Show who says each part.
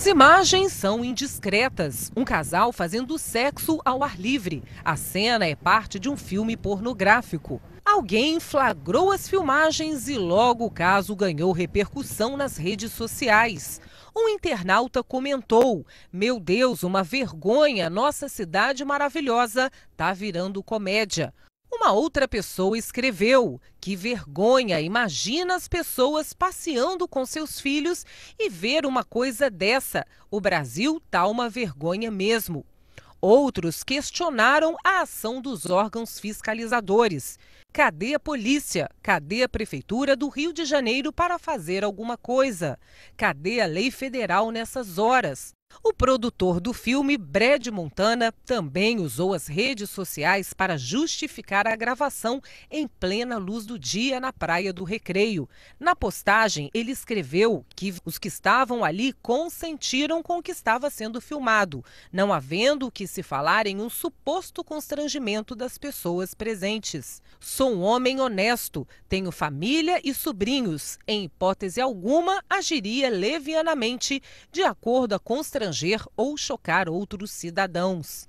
Speaker 1: As imagens são indiscretas. Um casal fazendo sexo ao ar livre. A cena é parte de um filme pornográfico. Alguém flagrou as filmagens e logo o caso ganhou repercussão nas redes sociais. Um internauta comentou: Meu Deus, uma vergonha, nossa cidade maravilhosa tá virando comédia. Uma outra pessoa escreveu: Que vergonha! Imagina as pessoas passeando com seus filhos e ver uma coisa dessa. O Brasil tá uma vergonha mesmo. Outros questionaram a ação dos órgãos fiscalizadores. Cadê a polícia? Cadê a prefeitura do Rio de Janeiro para fazer alguma coisa? Cadê a lei federal nessas horas? O produtor do filme, Brad Montana, também usou as redes sociais para justificar a gravação em plena luz do dia na Praia do Recreio. Na postagem, ele escreveu que os que estavam ali consentiram com o que estava sendo filmado, não havendo que se falar em um suposto constrangimento das pessoas presentes. Sou um homem honesto, tenho família e sobrinhos. Em hipótese alguma, agiria levianamente, de acordo a constrangimento constranger ou chocar outros cidadãos.